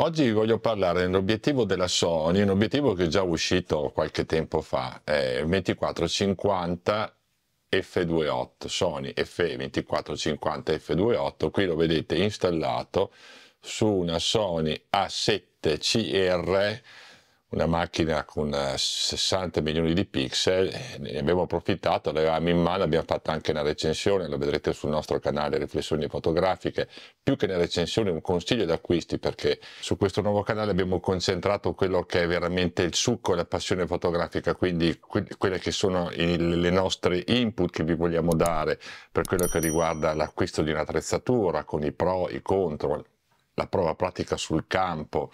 Oggi voglio parlare dell'obiettivo della Sony, un obiettivo che è già uscito qualche tempo fa, è 2450 F28, Sony F2450 F28, qui lo vedete installato su una Sony A7CR una macchina con 60 eh, milioni di pixel, eh, ne abbiamo approfittato, l'avevamo in mano, abbiamo fatto anche una recensione, lo vedrete sul nostro canale Riflessioni Fotografiche, più che una recensione un consiglio d'acquisti perché su questo nuovo canale abbiamo concentrato quello che è veramente il succo, la passione fotografica, quindi que quelle che sono le nostre input che vi vogliamo dare per quello che riguarda l'acquisto di un'attrezzatura con i pro, i contro, la prova pratica sul campo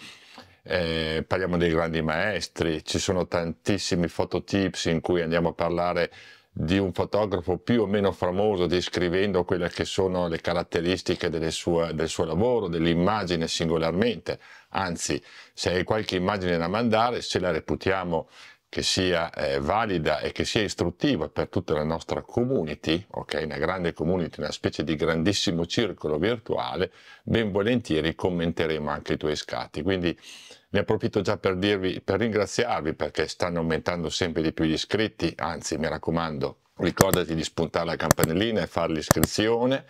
eh, parliamo dei grandi maestri, ci sono tantissimi fototips in cui andiamo a parlare di un fotografo più o meno famoso descrivendo quelle che sono le caratteristiche sue, del suo lavoro, dell'immagine singolarmente. Anzi, se hai qualche immagine da mandare, se la reputiamo che sia eh, valida e che sia istruttiva per tutta la nostra community, ok, una grande community, una specie di grandissimo circolo virtuale, ben volentieri commenteremo anche i tuoi scatti. Quindi ne approfitto già per, dirvi, per ringraziarvi perché stanno aumentando sempre di più gli iscritti, anzi mi raccomando ricordati di spuntare la campanellina e fare l'iscrizione.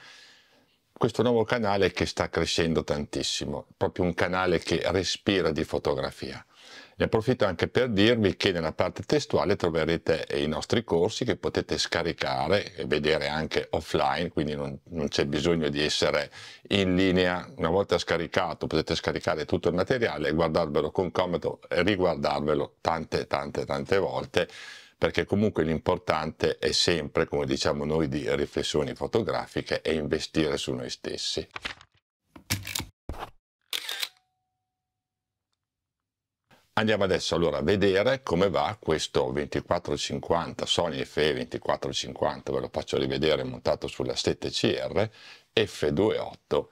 Questo nuovo canale che sta crescendo tantissimo, proprio un canale che respira di fotografia. Ne approfitto anche per dirvi che nella parte testuale troverete eh, i nostri corsi che potete scaricare e vedere anche offline, quindi non, non c'è bisogno di essere in linea. Una volta scaricato potete scaricare tutto il materiale, guardarvelo con comodo e riguardarvelo tante tante tante volte perché comunque l'importante è sempre, come diciamo noi, di riflessioni fotografiche e investire su noi stessi. Andiamo adesso allora a vedere come va questo 2450 Sony FE 2450, ve lo faccio rivedere montato sulla 7CR F28,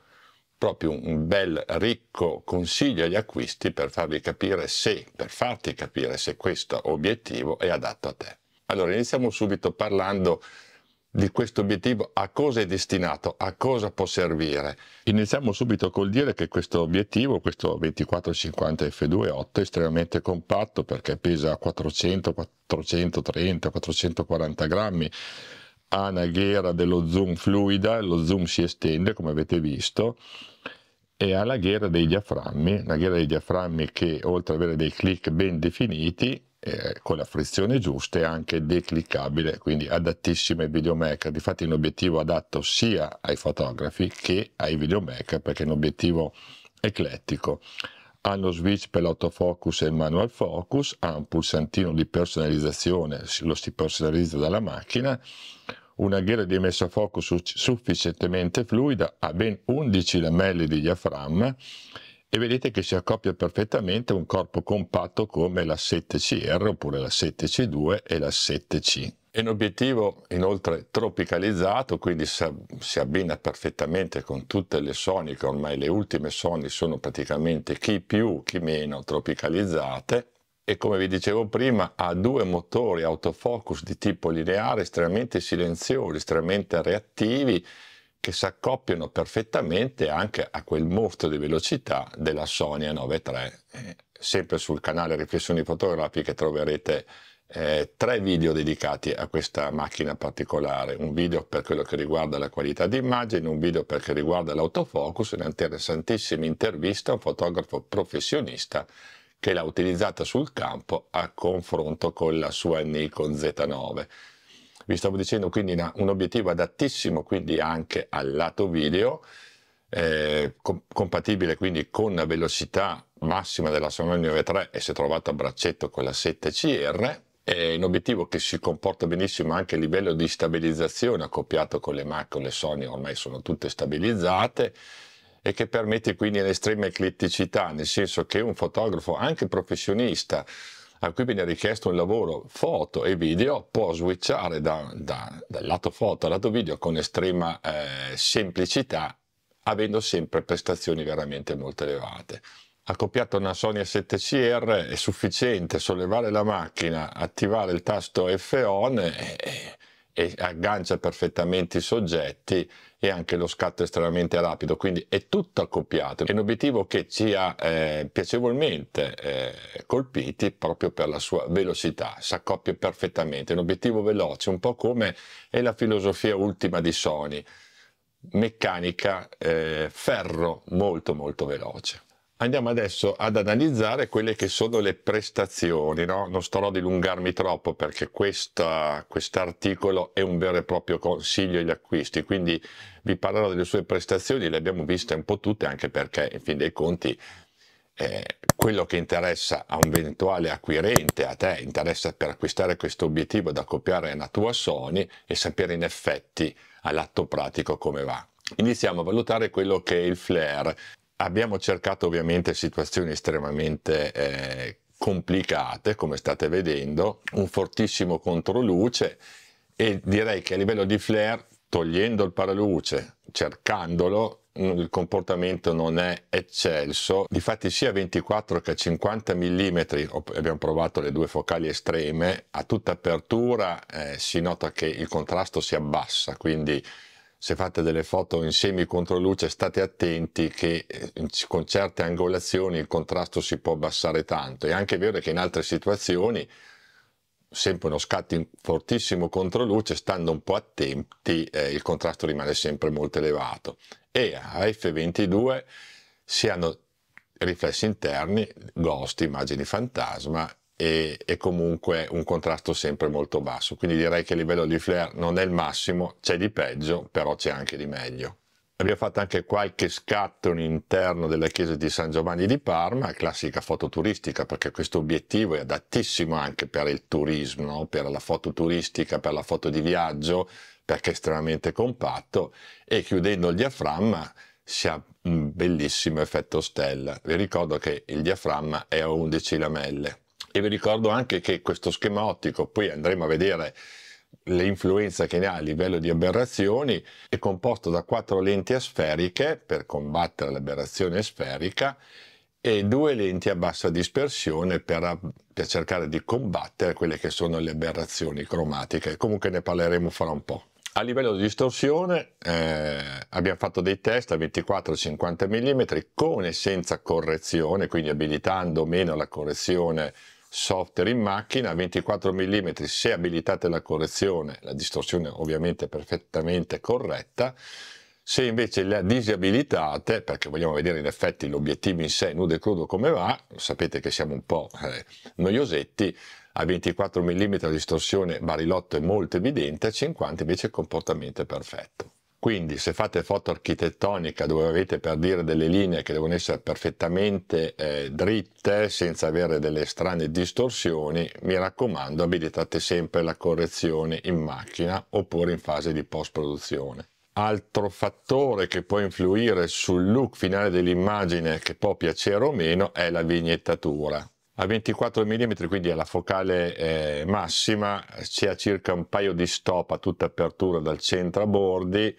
proprio un bel ricco consiglio agli acquisti per farvi capire se, per farti capire se questo obiettivo è adatto a te. Allora iniziamo subito parlando di questo obiettivo, a cosa è destinato, a cosa può servire. Iniziamo subito col dire che questo obiettivo, questo 2450 F2.8, è estremamente compatto perché pesa 400, 430, 440 grammi, ha una ghiera dello zoom fluida, lo zoom si estende come avete visto, e ha la ghiera dei diaframmi, una ghiera dei diaframmi che oltre ad avere dei click ben definiti eh, con la frizione giusta e anche decliccabile, quindi adattissima ai videomaker. Difatti è un obiettivo adatto sia ai fotografi che ai videomaker perché è un obiettivo eclettico. Hanno switch per l'autofocus e il manual focus, ha un pulsantino di personalizzazione, lo si personalizza dalla macchina, una ghiera di messa a focus sufficientemente fluida, ha ben 11 lamelle di diaframma e vedete che si accoppia perfettamente un corpo compatto come la 7CR oppure la 7C2 e la 7C. È un obiettivo inoltre tropicalizzato, quindi si abbina perfettamente con tutte le soniche, ormai le ultime soni sono praticamente chi più, chi meno tropicalizzate e come vi dicevo prima ha due motori autofocus di tipo lineare estremamente silenziosi, estremamente reattivi che si accoppiano perfettamente anche a quel mostro di velocità della Sony 93 eh, sempre sul canale Riflessioni Fotografiche troverete eh, tre video dedicati a questa macchina particolare, un video per quello che riguarda la qualità d'immagine, un video per quello che riguarda l'autofocus, una interessantissima intervista a un fotografo professionista che l'ha utilizzata sul campo a confronto con la sua Nikon Z9 vi stavo dicendo quindi una, un obiettivo adattissimo quindi anche al lato video, eh, com- compatibile quindi con la velocità massima della Sony 93 e se trovato a braccetto con la 7CR, è un obiettivo che si comporta benissimo anche a livello di stabilizzazione accoppiato con le Mac, con le Sony ormai sono tutte stabilizzate e che permette quindi l'estrema ecletticità, nel senso che un fotografo anche professionista a ah, cui viene richiesto un lavoro foto e video può switchare da, da, dal lato foto al lato video con estrema eh, semplicità, avendo sempre prestazioni veramente molto elevate. Accoppiato a una Sony A7CR è sufficiente sollevare la macchina, attivare il tasto F-ON e, e e aggancia perfettamente i soggetti e anche lo scatto estremamente rapido, quindi è tutto accoppiato. È un obiettivo che ci ha eh, piacevolmente eh, colpiti proprio per la sua velocità, si accoppia perfettamente, è un obiettivo veloce, un po' come è la filosofia ultima di Sony, meccanica, eh, ferro molto molto veloce. Andiamo adesso ad analizzare quelle che sono le prestazioni, no? non starò a dilungarmi troppo perché questo quest articolo è un vero e proprio consiglio agli acquisti, quindi vi parlerò delle sue prestazioni, le abbiamo viste un po' tutte anche perché in fin dei conti eh, quello che interessa a un eventuale acquirente, a te interessa per acquistare questo obiettivo da copiare alla tua Sony e sapere in effetti all'atto pratico come va. Iniziamo a valutare quello che è il flare. Abbiamo cercato ovviamente situazioni estremamente eh, complicate, come state vedendo, un fortissimo controluce e direi che a livello di flare, togliendo il paraluce, cercandolo, il comportamento non è eccelso difatti sia a 24 che a 50 mm abbiamo provato le due focali estreme a tutta apertura eh, si nota che il contrasto si abbassa quindi se fate delle foto in semi controluce state attenti che eh, con certe angolazioni il contrasto si può abbassare tanto. È anche vero che in altre situazioni, sempre uno scatto in fortissimo controluce, stando un po' attenti, eh, il contrasto rimane sempre molto elevato. E a F22 si hanno riflessi interni, ghost, immagini fantasma e, e, comunque un contrasto sempre molto basso. Quindi direi che il livello di flare non è il massimo, c'è di peggio, però c'è anche di meglio. Abbiamo fatto anche qualche scatto all'interno della chiesa di San Giovanni di Parma, classica foto turistica, perché questo obiettivo è adattissimo anche per il turismo, no? per la foto turistica, per la foto di viaggio, perché è estremamente compatto e chiudendo il diaframma si ha un bellissimo effetto stella. Vi ricordo che il diaframma è a 11 lamelle, e vi ricordo anche che questo schema ottico, poi andremo a vedere l'influenza che ne ha a livello di aberrazioni, è composto da quattro lenti asferiche per combattere l'aberrazione sferica e due lenti a bassa dispersione per, per, cercare di combattere quelle che sono le aberrazioni cromatiche. Comunque ne parleremo fra un po'. A livello di distorsione eh, abbiamo fatto dei test a 24-50 mm con e senza correzione, quindi abilitando meno la correzione software in macchina 24 mm se abilitate la correzione, la distorsione ovviamente è perfettamente corretta, se invece la disabilitate, perché vogliamo vedere in effetti l'obiettivo in sé nudo e crudo come va, sapete che siamo un po' eh, noiosetti, a 24 mm la distorsione barilotto è molto evidente, a 50 invece il comportamento è perfetto. Quindi se fate foto architettonica dove avete per dire delle linee che devono essere perfettamente eh, dritte senza avere delle strane distorsioni, mi raccomando abilitate sempre la correzione in macchina oppure in fase di post produzione. Altro fattore che può influire sul look finale dell'immagine che può piacere o meno è la vignettatura a 24 mm quindi alla focale eh, massima c'è circa un paio di stop a tutta apertura dal centro a bordi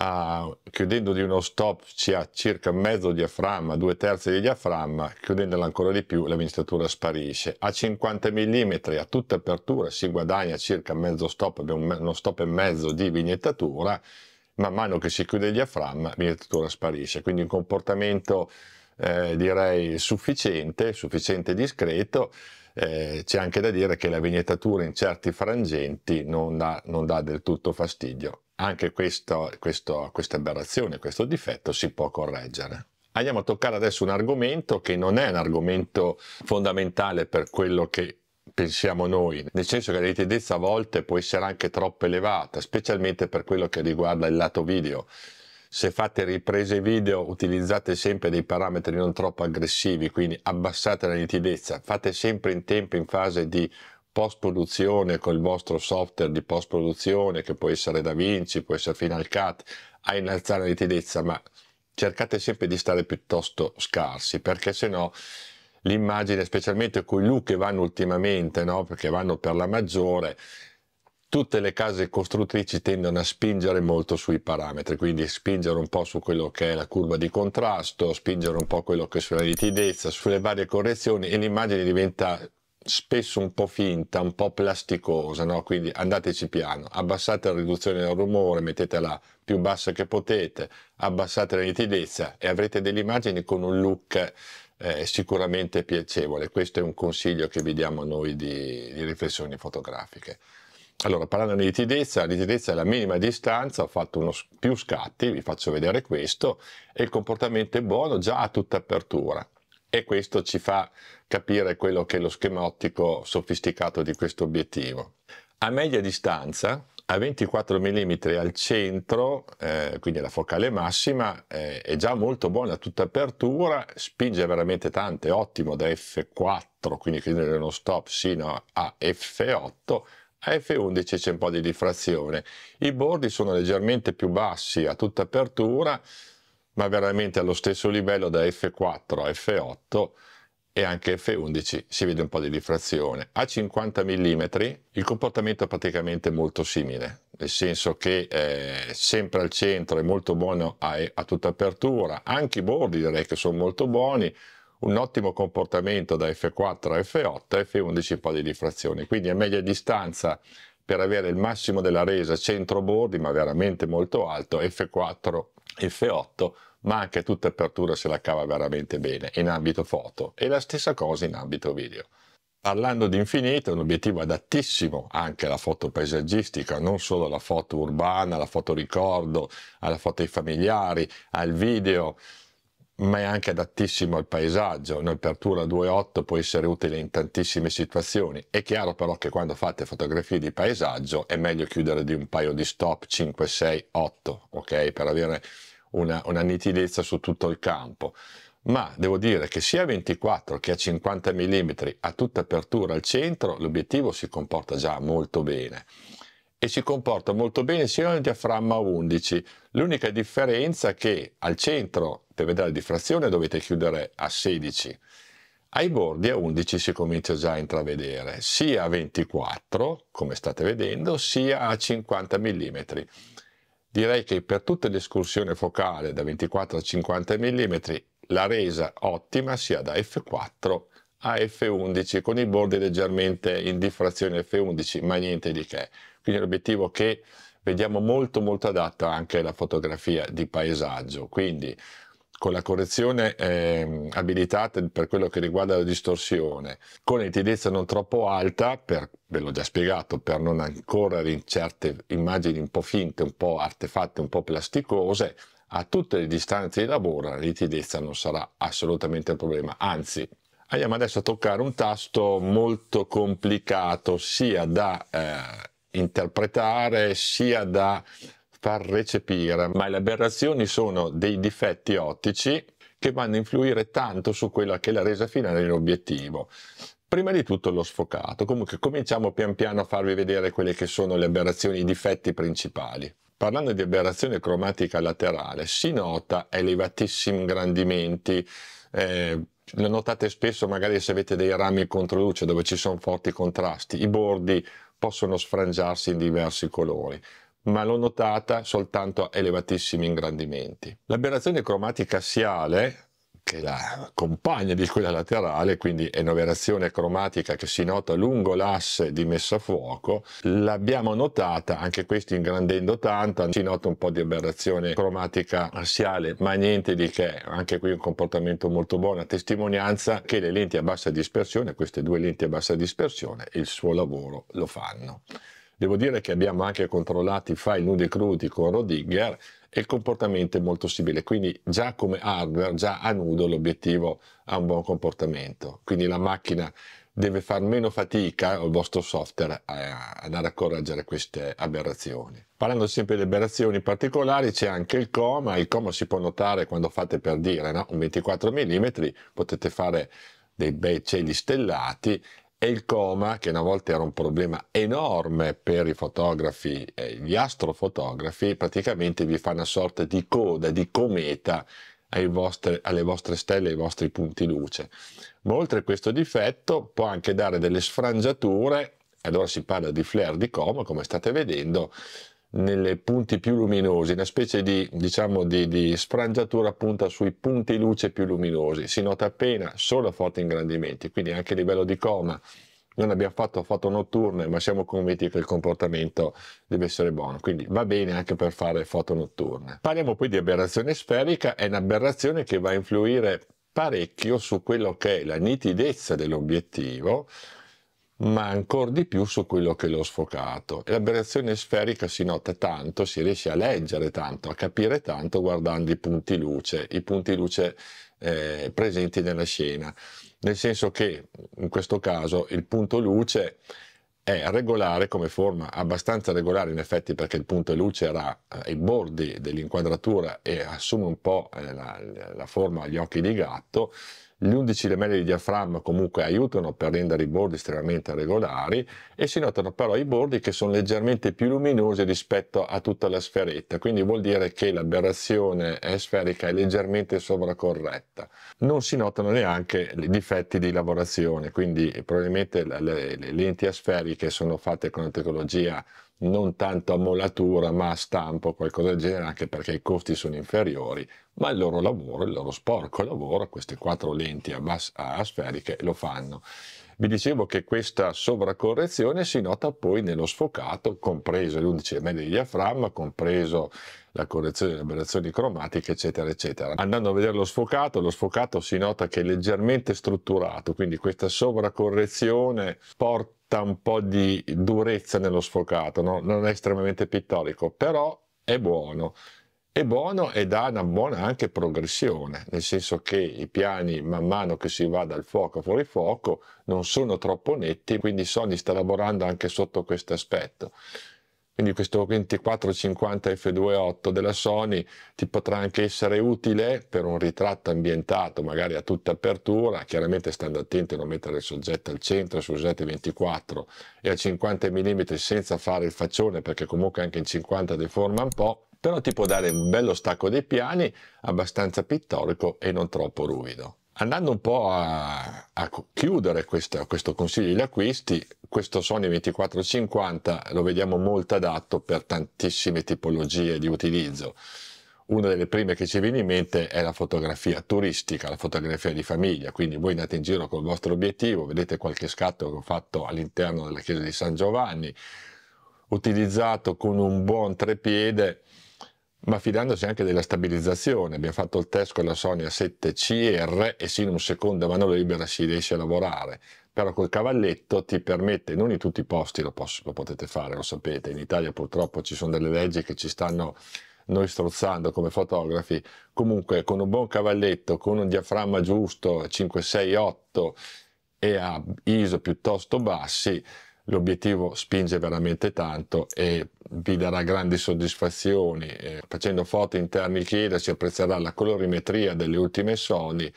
a, chiudendo di uno stop si ha circa mezzo diaframma, due terzi di diaframma, chiudendola ancora di più la miniatura sparisce. A 50 mm a tutta apertura si guadagna circa mezzo stop, uno stop e mezzo di vignettatura, man mano che si chiude il diaframma la vignettatura sparisce, quindi un comportamento eh, direi sufficiente, sufficiente discreto. Eh, c'è anche da dire che la vignettatura in certi frangenti non dà, non dà del tutto fastidio. Anche questo, questo, questa aberrazione, questo difetto si può correggere. Andiamo a toccare adesso un argomento che non è un argomento fondamentale per quello che pensiamo noi, nel senso che la nitidezza a volte può essere anche troppo elevata, specialmente per quello che riguarda il lato video se fate riprese video utilizzate sempre dei parametri non troppo aggressivi, quindi abbassate la nitidezza, fate sempre in tempo in fase di post produzione con il vostro software di post produzione che può essere da Vinci, può essere Final Cut, a innalzare la nitidezza, ma cercate sempre di stare piuttosto scarsi perché sennò l'immagine, specialmente con i look che vanno ultimamente, no? perché vanno per la maggiore, tutte le case costruttrici tendono a spingere molto sui parametri, quindi spingere un po' su quello che è la curva di contrasto, spingere un po' quello che è sulla nitidezza, sulle varie correzioni e l'immagine diventa spesso un po' finta, un po' plasticosa, no? quindi andateci piano, abbassate la riduzione del rumore, mettetela più bassa che potete, abbassate la nitidezza e avrete delle immagini con un look eh, sicuramente piacevole. Questo è un consiglio che vi diamo noi di, di riflessioni fotografiche. Allora, parlando di nitidezza, la nitidezza è la minima distanza, ho fatto uno, più scatti, vi faccio vedere questo, e il comportamento è buono già a tutta apertura. E questo ci fa capire quello che è lo schema ottico sofisticato di questo obiettivo. A media distanza, a 24 mm al centro, eh, quindi la focale massima, eh, è già molto buona tutta apertura, spinge veramente tanto, è ottimo da F4, quindi chiudere uno stop sino a F8, a F11 c'è un po' di diffrazione, i bordi sono leggermente più bassi a tutta apertura, ma veramente allo stesso livello da F4 a F8 e anche F11 si vede un po' di diffrazione. A 50 mm il comportamento è praticamente molto simile, nel senso che eh, sempre al centro è molto buono a, a tutta apertura, anche i bordi direi che sono molto buoni, un ottimo comportamento da F4 a F8 e F11 in po' di diffrazione. Quindi a media distanza per avere il massimo della resa centro bordi, ma veramente molto alto, F4, F8, ma anche tutta apertura se la cava veramente bene in ambito foto e la stessa cosa in ambito video. Parlando di infinito, è un obiettivo adattissimo anche alla foto paesaggistica, non solo alla foto urbana, alla foto ricordo, alla foto ai familiari, al video, ma è anche adattissimo al paesaggio. Un'apertura 2.8 può essere utile in tantissime situazioni. È chiaro però che quando fate fotografie di paesaggio è meglio chiudere di un paio di stop 5, 6, 8, ok? Per avere una, una nitidezza su tutto il campo. Ma devo dire che sia a 24 che a 50 mm a tutta apertura al centro l'obiettivo si comporta già molto bene e si comporta molto bene sia nel diaframma 11. L'unica differenza è che al centro, per vedere la diffrazione, dovete chiudere a 16. Ai bordi a 11 si comincia già a intravedere, sia a 24, come state vedendo, sia a 50 mm. Direi che per tutta l'escursione focale da 24 a 50 mm la resa ottima sia da F4 a F11 con i bordi leggermente in diffrazione F11 ma niente di che quindi è che vediamo molto molto adatto anche alla fotografia di paesaggio, quindi con la correzione eh, abilitata per quello che riguarda la distorsione, con nitidezza non troppo alta, per, ve l'ho già spiegato, per non incorrere in certe immagini un po' finte, un po' artefatte, un po' plasticose, a tutte le distanze di lavoro la nitidezza non sarà assolutamente un problema, anzi andiamo adesso a toccare un tasto molto complicato sia da eh, interpretare sia da far recepire, ma le aberrazioni sono dei difetti ottici che vanno a influire tanto su quella che è la resa finale dell'obiettivo. Prima di tutto lo sfocato, comunque cominciamo pian piano a farvi vedere quelle che sono le aberrazioni, i difetti principali. Parlando di aberrazione cromatica laterale, si nota elevatissimi ingrandimenti, eh, lo notate spesso magari se avete dei rami contro luce dove ci sono forti contrasti, i bordi possono sfrangiarsi in diversi colori ma l'ho notata soltanto a elevatissimi ingrandimenti. L'aberrazione cromatica assiale che la compagna di quella laterale, quindi è un'operazione cromatica che si nota lungo l'asse di messa a fuoco, l'abbiamo notata, anche questo ingrandendo tanto, si nota un po' di aberrazione cromatica assiale, ma niente di che, anche qui un comportamento molto buono, a testimonianza che le lenti a bassa dispersione, queste due lenti a bassa dispersione, il suo lavoro lo fanno. Devo dire che abbiamo anche controllato i file nudi e crudi con Rodiger, e il comportamento è molto simile, quindi già come hardware, già a nudo l'obiettivo ha un buon comportamento, quindi la macchina deve far meno fatica o il vostro software andare a correggere queste aberrazioni. Parlando sempre di aberrazioni particolari c'è anche il coma, il coma si può notare quando fate per dire no? un 24 mm, potete fare dei bei cieli stellati e il coma, che una volta era un problema enorme per i fotografi, eh, gli astrofotografi, praticamente vi fa una sorta di coda, di cometa vostre, alle vostre stelle, ai vostri punti luce. Ma oltre a questo difetto può anche dare delle sfrangiature, e allora si parla di flare di coma, come state vedendo, nelle punti più luminosi, una specie di, diciamo, di, di sfrangiatura punta sui punti luce più luminosi, si nota appena solo a forti ingrandimenti, quindi anche a livello di coma non abbiamo fatto foto notturne, ma siamo convinti che il comportamento deve essere buono, quindi va bene anche per fare foto notturne. Parliamo poi di aberrazione sferica, è un'aberrazione che va a influire parecchio su quello che è la nitidezza dell'obiettivo, ma ancora di più su quello che l'ho sfocato. E l'aberrazione sferica si nota tanto, si riesce a leggere tanto, a capire tanto guardando i punti luce, i punti luce eh, presenti nella scena. Nel senso che in questo caso il punto luce è regolare come forma, abbastanza regolare in effetti perché il punto luce era ai eh, bordi dell'inquadratura e assume un po' eh, la, la forma agli occhi di gatto, gli 11 lamelle di diaframma comunque aiutano per rendere i bordi estremamente regolari e si notano però i bordi che sono leggermente più luminosi rispetto a tutta la sferetta, quindi vuol dire che l'aberrazione sferica è leggermente sovracorretta. Non si notano neanche i difetti di lavorazione, quindi probabilmente le, lenti asferiche sono fatte con la tecnologia non tanto a molatura ma a stampo, qualcosa del genere, anche perché i costi sono inferiori, ma il loro lavoro, il loro sporco lavoro, queste quattro lenti a, bas- a sferiche lo fanno. Vi dicevo che questa sovracorrezione si nota poi nello sfocato, compreso l'11 mm di diaframma, compreso la correzione delle aberrazioni cromatiche, eccetera, eccetera. Andando a vedere lo sfocato, lo sfocato si nota che è leggermente strutturato, quindi questa sovracorrezione porta un po' di durezza nello sfocato, no? non è estremamente pittorico, però è buono è buono ed ha una buona anche progressione, nel senso che i piani man mano che si va dal fuoco fuori fuoco non sono troppo netti, quindi Sony sta lavorando anche sotto questo aspetto. Quindi questo 2450 f2.8 della Sony ti potrà anche essere utile per un ritratto ambientato magari a tutta apertura, chiaramente stando attenti a non mettere il soggetto al centro, il 724 e a 50 mm senza fare il faccione perché comunque anche in 50 deforma un po', però ti può dare un bello stacco dei piani abbastanza pittorico e non troppo ruvido. Andando un po' a, a chiudere questa, questo consiglio di acquisti, questo Sony 2450 lo vediamo molto adatto per tantissime tipologie di utilizzo. Una delle prime che ci viene in mente è la fotografia turistica, la fotografia di famiglia, quindi voi andate in giro con il vostro obiettivo, vedete qualche scatto che ho fatto all'interno della chiesa di San Giovanni, utilizzato con un buon trepiede, ma fidandosi anche della stabilizzazione. Abbiamo fatto il test con la Sony A7CR e sì, in un secondo a mano libera si riesce a lavorare, però col cavalletto ti permette, non in tutti i posti lo, posso, lo potete fare, lo sapete, in Italia purtroppo ci sono delle leggi che ci stanno noi strozzando come fotografi, comunque con un buon cavalletto, con un diaframma giusto 5, 6, 8 e a ISO piuttosto bassi, l'obiettivo spinge veramente tanto e vi darà grandi soddisfazioni. E eh, facendo foto interni chiesa si apprezzerà la colorimetria delle ultime Sony,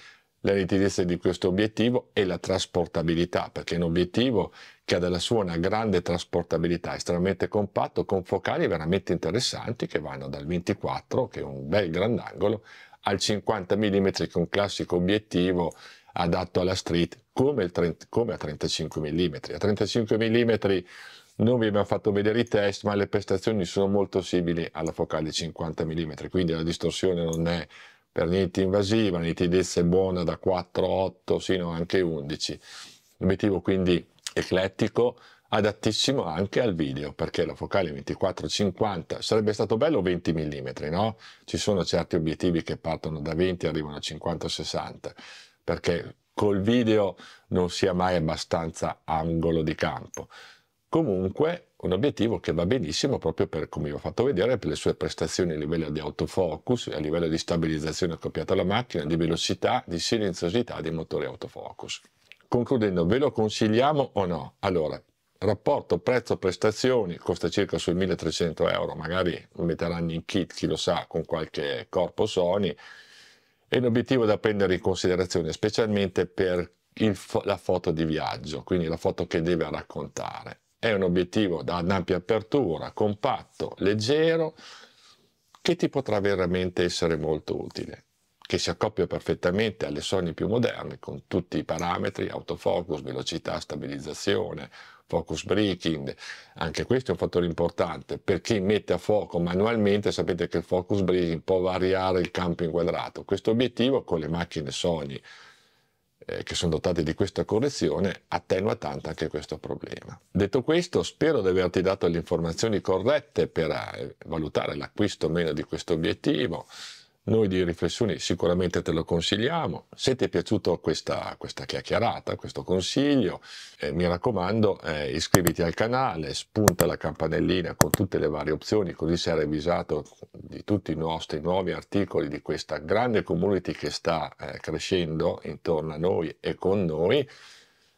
la nitidezza di questo obiettivo e la trasportabilità, perché è un obiettivo che ha della sua una grande trasportabilità, estremamente compatto, con focali veramente interessanti che vanno dal 24, che è un bel grandangolo, al 50 mm, che è un classico obiettivo adatto alla street come, 30, come a 35 mm. A 35 mm non vi abbiamo fatto vedere i test, ma le prestazioni sono molto simili alla focale 50 mm, quindi la distorsione non è per niente invasiva, la nitidezza è buona da 4, 8, sino anche 11. L'obiettivo quindi eclettico, adattissimo anche al video, perché la focale 24-50 sarebbe stato bello 20 mm, no? Ci sono certi obiettivi che partono da 20 e arrivano a 50-60 perché col video non si ha mai abbastanza angolo di campo. Comunque un obiettivo che va benissimo proprio per, come vi ho fatto vedere, per le sue prestazioni a livello di autofocus, a livello di stabilizzazione accoppiata alla macchina, di velocità, di silenziosità dei motori autofocus. Concludendo, ve lo consigliamo o no? Allora, rapporto prezzo-prestazioni costa circa sui 1300 euro, magari lo metteranno in kit, chi lo sa, con qualche corpo Sony, è un obiettivo da prendere in considerazione, specialmente per fo la foto di viaggio, quindi la foto che deve raccontare. È un obiettivo da ampia apertura, compatto, leggero, che ti potrà veramente essere molto utile, che si accoppia perfettamente alle Sony più moderne con tutti i parametri, autofocus, velocità, stabilizzazione, focus breaking, anche questo è un fattore importante, per chi mette a fuoco manualmente sapete che il focus breaking può variare il campo inquadrato, questo obiettivo con le macchine Sony eh, che sono dotate di questa correzione attenua tanto anche questo problema. Detto questo spero di averti dato le informazioni corrette per eh, valutare l'acquisto o meno di questo obiettivo, noi di riflessioni sicuramente te lo consigliamo. Se ti è piaciuta questa, questa, chiacchierata, questo consiglio, eh, mi raccomando eh, iscriviti al canale, spunta la campanellina con tutte le varie opzioni, così sarai avvisato di tutti i nostri nuovi articoli di questa grande community che sta eh, crescendo intorno a noi e con noi.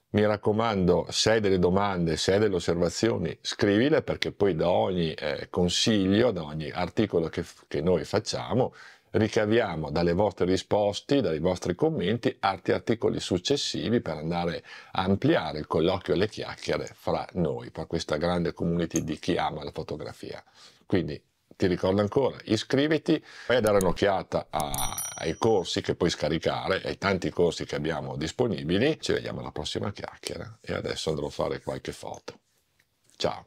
Mi raccomando, se hai delle domande, se hai delle osservazioni, scrivile perché poi da ogni eh, consiglio, da ogni articolo che, che noi facciamo, ricaviamo dalle vostre risposte, dai vostri commenti, altri articoli successivi per andare a ampliare il colloquio e le chiacchiere fra noi, fra questa grande community di chi ama la fotografia. Quindi ti ricordo ancora, iscriviti, vai a dare un'occhiata ai corsi che puoi scaricare, ai tanti corsi che abbiamo disponibili. Ci vediamo alla prossima chiacchiera e adesso andrò a fare qualche foto. Ciao!